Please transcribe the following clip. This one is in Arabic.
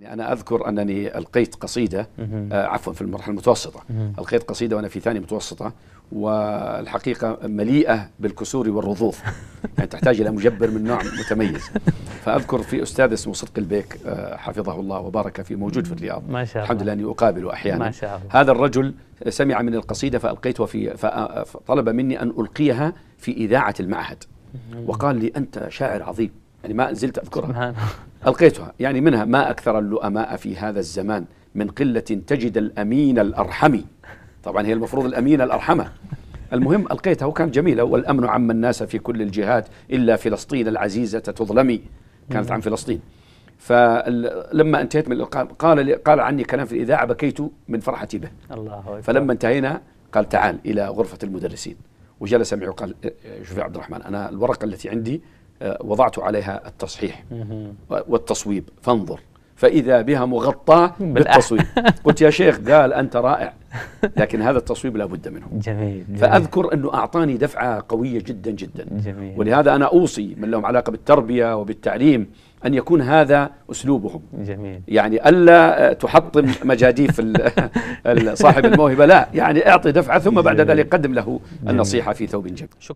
يعني أنا أذكر أنني ألقيت قصيدة آه عفوا في المرحلة المتوسطة ألقيت قصيدة وأنا في ثانية متوسطة والحقيقة مليئة بالكسور والرضوض يعني تحتاج إلى مجبر من نوع متميز فأذكر في أستاذ اسمه صدق البيك آه حفظه الله وبارك فيه موجود في الرياض ما شاء الله الحمد لله أني أقابله أحيانا ما شاء الله هذا الرجل سمع من القصيدة فألقيتها في فطلب مني أن ألقيها في إذاعة المعهد وقال لي أنت شاعر عظيم يعني ما زلت أذكرها ألقيتها يعني منها ما أكثر اللؤماء في هذا الزمان من قلة تجد الأمين الأرحم طبعا هي المفروض الأمين الأرحمة المهم ألقيتها وكانت جميلة والأمن عم الناس في كل الجهات إلا فلسطين العزيزة تظلمي كانت عن فلسطين فلما انتهيت من الإلقاء قال قال عني كلام في الإذاعة بكيت من فرحتي به الله أكبر فلما انتهينا قال تعال إلى غرفة المدرسين وجلس معي وقال إيه، شوفي عبد الرحمن أنا الورقة التي عندي آه، وضعت عليها التصحيح والتصويب فانظر فإذا بها مغطاة بالتصويب قلت يا شيخ قال أنت رائع لكن هذا التصويب لا بد منه جميل, جميل فأذكر أنه أعطاني دفعة قوية جدا جدا جميل ولهذا أنا أوصي من لهم علاقة بالتربية وبالتعليم أن يكون هذا أسلوبهم جميل يعني ألا آه، تحطم مجاديف صاحب الموهبة لا يعني أعطي دفعة ثم بعد ذلك قدم له النصيحة في ثوب جميل